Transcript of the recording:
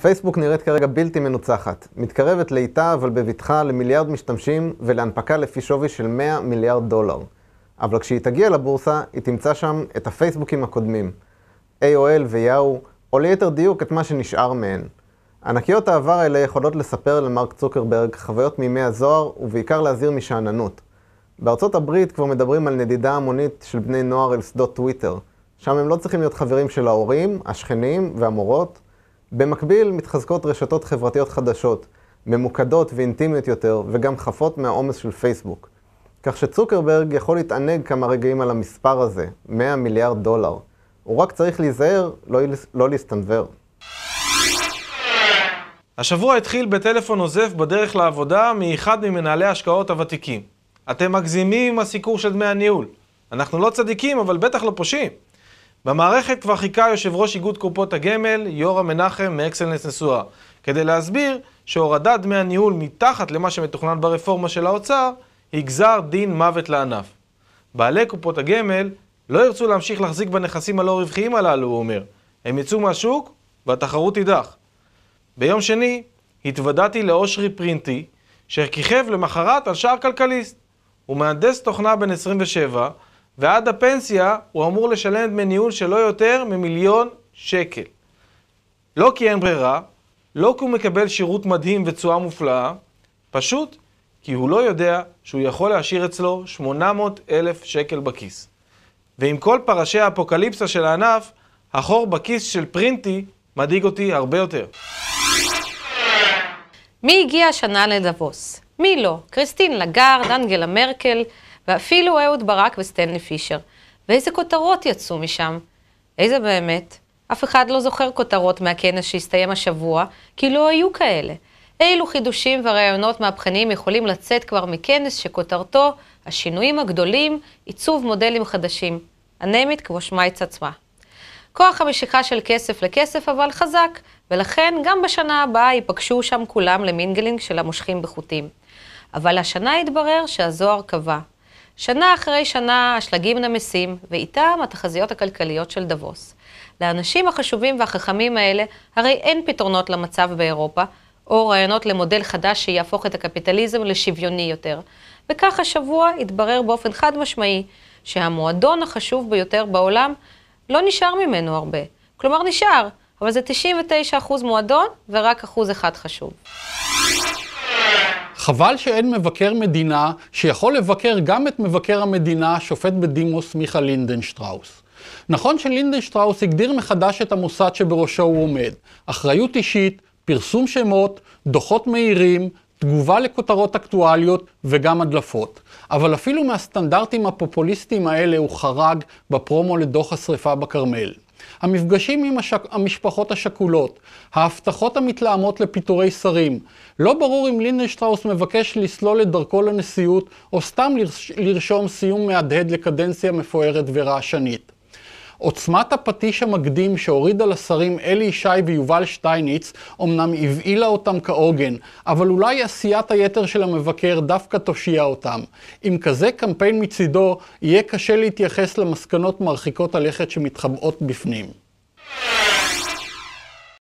פייסבוק נראית כרגע בלתי מנוצחת, מתקרבת לאיטה אבל בבטחה למיליארד משתמשים ולהנפקה לפי שווי של 100 מיליארד דולר. אבל כשהיא תגיע לבורסה, היא תמצא שם את הפייסבוקים הקודמים, AOL ויאו, או ליתר דיוק את מה שנשאר מהן. ענקיות העבר האלה יכולות לספר למרק צוקרברג חוויות מימי הזוהר, ובעיקר להזהיר משאננות. בארצות הברית כבר מדברים על נדידה המונית של בני נוער אל שדות טוויטר, שם הם לא צריכים להיות חברים של ההורים, השכנים והמורות, במקביל מתחזקות רשתות חברתיות חדשות, ממוקדות ואינטימיות יותר, וגם חפות מהעומס של פייסבוק. כך שצוקרברג יכול להתענג כמה רגעים על המספר הזה, 100 מיליארד דולר. הוא רק צריך להיזהר לא, לא להסתנוור. השבוע התחיל בטלפון נוזף בדרך לעבודה מאחד ממנהלי ההשקעות הוותיקים. אתם מגזימים עם הסיקור של דמי הניהול. אנחנו לא צדיקים, אבל בטח לא פושעים. במערכת כבר חיכה יושב ראש איגוד קופות הגמל, יורם מנחם מאקסלנס נשואה, כדי להסביר שהורדת דמי הניהול מתחת למה שמתוכנן ברפורמה של האוצר, היא גזר דין מוות לענף. בעלי קופות הגמל לא ירצו להמשיך להחזיק בנכסים הלא רווחיים הללו, הוא אומר. הם יצאו מהשוק והתחרות תידח. ביום שני התוודעתי לאושרי פרינטי, שכיכב למחרת על שער כלכליסט. הוא מהנדס תוכנה בן 27, ועד הפנסיה הוא אמור לשלם דמי ניהול שלא יותר ממיליון שקל. לא כי אין ברירה, לא כי הוא מקבל שירות מדהים ותשואה מופלאה, פשוט כי הוא לא יודע שהוא יכול להשאיר אצלו 800 אלף שקל בכיס. ועם כל פרשי האפוקליפסה של הענף, החור בכיס של פרינטי מדאיג אותי הרבה יותר. מי הגיע השנה לדבוס? מי לא? קריסטין לגארד, אנגלה מרקל, ואפילו אהוד ברק וסטנלי פישר. ואיזה כותרות יצאו משם? איזה באמת? אף אחד לא זוכר כותרות מהכנס שהסתיים השבוע, כי לא היו כאלה. אילו חידושים ורעיונות מהפכניים יכולים לצאת כבר מכנס שכותרתו השינויים הגדולים, עיצוב מודלים חדשים. אנמית כמו שמייץ עצמה. כוח המשיכה של כסף לכסף אבל חזק, ולכן גם בשנה הבאה ייפגשו שם כולם למינגלינג של המושכים בחוטים. אבל השנה התברר שהזוהר קבע. שנה אחרי שנה השלגים נמסים, ואיתם התחזיות הכלכליות של דבוס. לאנשים החשובים והחכמים האלה, הרי אין פתרונות למצב באירופה, או רעיונות למודל חדש שיהפוך את הקפיטליזם לשוויוני יותר. וכך השבוע התברר באופן חד משמעי שהמועדון החשוב ביותר בעולם, לא נשאר ממנו הרבה. כלומר, נשאר, אבל זה 99% מועדון ורק 1% חשוב. חבל שאין מבקר מדינה שיכול לבקר גם את מבקר המדינה, שופט בדימוס מיכה לינדנשטראוס. נכון שלינדנשטראוס הגדיר מחדש את המוסד שבראשו הוא עומד. אחריות אישית, פרסום שמות, דוחות מהירים, תגובה לכותרות אקטואליות וגם הדלפות. אבל אפילו מהסטנדרטים הפופוליסטיים האלה הוא חרג בפרומו לדוח השרפה בכרמל. המפגשים עם השק... המשפחות השכולות, ההבטחות המתלהמות לפיטורי שרים. לא ברור אם לינדנשטראוס מבקש לסלול את דרכו לנשיאות, או סתם לרש... לרשום סיום מהדהד לקדנציה מפוארת ורעשנית. עוצמת הפטיש המקדים שהורידה לשרים אלי ישי ויובל שטייניץ, אמנם הבעילה אותם כעוגן, אבל אולי עשיית היתר של המבקר דווקא תושיע אותם. עם כזה קמפיין מצידו, יהיה קשה להתייחס למסקנות מרחיקות הלכת שמתחבאות בפנים.